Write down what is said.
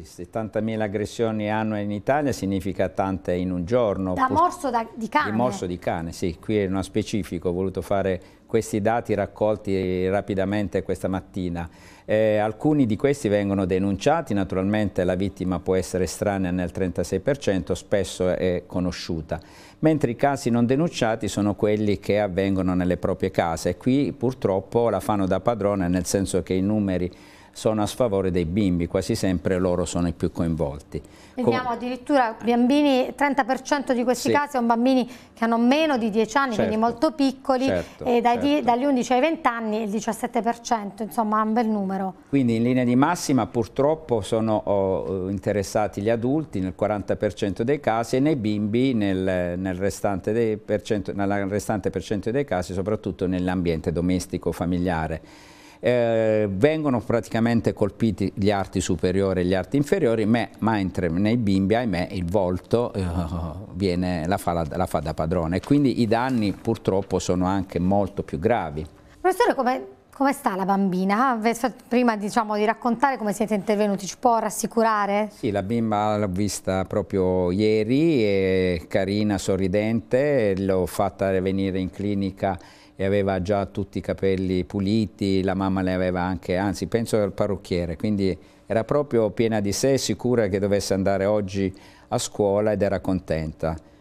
70.000 aggressioni annue in Italia significa tante in un giorno. Da morso da, di cane? Di morso di cane, sì. Qui è una specifica, ho voluto fare questi dati raccolti rapidamente questa mattina. Eh, alcuni di questi vengono denunciati, naturalmente la vittima può essere estranea nel 36%, spesso è conosciuta. Mentre i casi non denunciati sono quelli che avvengono nelle proprie case. Qui purtroppo la fanno da padrone, nel senso che i numeri sono a sfavore dei bimbi, quasi sempre loro sono i più coinvolti. Vediamo Com addirittura bambini, 30% di questi sì. casi sono bambini che hanno meno di 10 anni, certo. quindi molto piccoli, certo, e dai, certo. dagli 11 ai 20 anni il 17%, insomma è un bel numero. Quindi in linea di massima purtroppo sono oh, interessati gli adulti nel 40% dei casi e nei bimbi nel, nel restante percento, nella restante percentuale dei casi, soprattutto nell'ambiente domestico familiare eh, vengono praticamente colpiti gli arti superiori e gli arti inferiori, ma, mentre nei bimbi, ahimè, il volto eh, viene, la, fa, la, la fa da padrone. Quindi i danni purtroppo sono anche molto più gravi. Professore, come come sta la bambina? Ah, prima diciamo, di raccontare come siete intervenuti, ci può rassicurare? Sì, la bimba l'ho vista proprio ieri, è carina, sorridente, l'ho fatta venire in clinica e aveva già tutti i capelli puliti, la mamma le aveva anche, anzi penso al parrucchiere, quindi era proprio piena di sé, sicura che dovesse andare oggi a scuola ed era contenta.